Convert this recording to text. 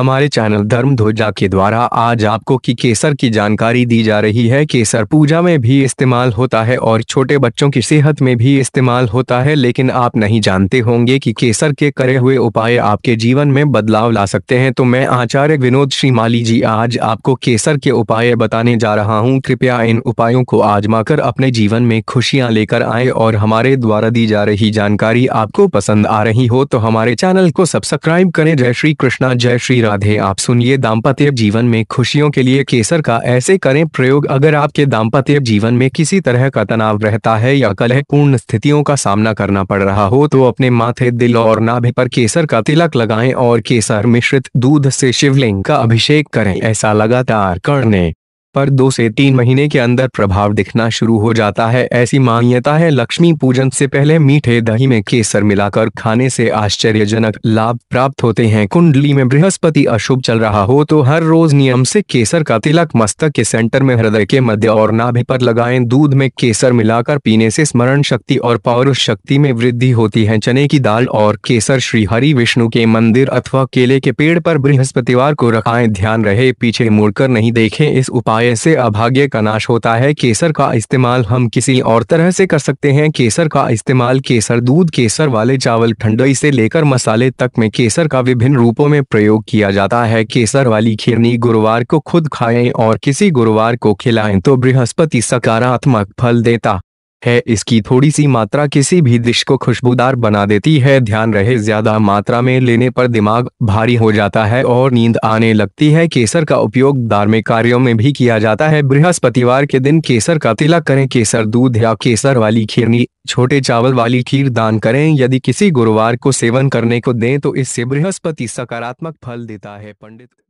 हमारे चैनल धर्म ध्वजा के द्वारा आज आपको की केसर की जानकारी दी जा रही है केसर पूजा में भी इस्तेमाल होता है और छोटे बच्चों की सेहत में भी इस्तेमाल होता है लेकिन आप नहीं जानते होंगे कि केसर के करे हुए उपाय आपके जीवन में बदलाव ला सकते हैं तो मैं आचार्य विनोद श्रीमाली जी आज आपको केसर के उपाय बताने जा रहा हूँ कृपया इन उपायों को आजमा अपने जीवन में खुशियाँ लेकर आए और हमारे द्वारा दी जा रही जानकारी आपको पसंद आ रही हो तो हमारे चैनल को सब्सक्राइब करें जय श्री कृष्णा जय श्री राम राधे आप सुनिए दाम्पत्य जीवन में खुशियों के लिए केसर का ऐसे करें प्रयोग अगर आपके दाम्पत्य जीवन में किसी तरह का तनाव रहता है या कलह पूर्ण स्थितियों का सामना करना पड़ रहा हो तो अपने माथे दिल और नाभे पर केसर का तिलक लगाएं और केसर मिश्रित दूध से शिवलिंग का अभिषेक करें ऐसा लगातार करने पर दो से तीन महीने के अंदर प्रभाव दिखना शुरू हो जाता है ऐसी मान्यता है लक्ष्मी पूजन से पहले मीठे दही में केसर मिलाकर खाने से आश्चर्यजनक लाभ प्राप्त होते हैं कुंडली में बृहस्पति अशुभ चल रहा हो तो हर रोज नियम से केसर का तिलक मस्तक के सेंटर में हृदय के मध्य और नाभि पर लगाएं दूध में केसर मिलाकर पीने से स्मरण शक्ति और पौर शक्ति में वृद्धि होती है चने की दाल और केसर श्री हरि विष्णु के मंदिर अथवा केले के पेड़ पर बृहस्पतिवार को रखाए ध्यान रहे पीछे मुड़कर नहीं देखे इस उपाय उपाय से अभाग्य का नाश होता है केसर का इस्तेमाल हम किसी और तरह से कर सकते हैं केसर का इस्तेमाल केसर दूध केसर वाले चावल ठंडई से लेकर मसाले तक में केसर का विभिन्न रूपों में प्रयोग किया जाता है केसर वाली खीरनी गुरुवार को खुद खाएं और किसी गुरुवार को खिलाएं तो बृहस्पति सकारात्मक फल देता है इसकी थोड़ी सी मात्रा किसी भी डिश को खुशबूदार बना देती है ध्यान रहे ज्यादा मात्रा में लेने पर दिमाग भारी हो जाता है और नींद आने लगती है केसर का उपयोग धार्मिक कार्यों में भी किया जाता है बृहस्पतिवार के दिन केसर का तिलक करें केसर दूध या केसर वाली खीरनी छोटे चावल वाली खीर दान करें यदि किसी गुरुवार को सेवन करने को दें तो इससे बृहस्पति सकारात्मक फल देता है पंडित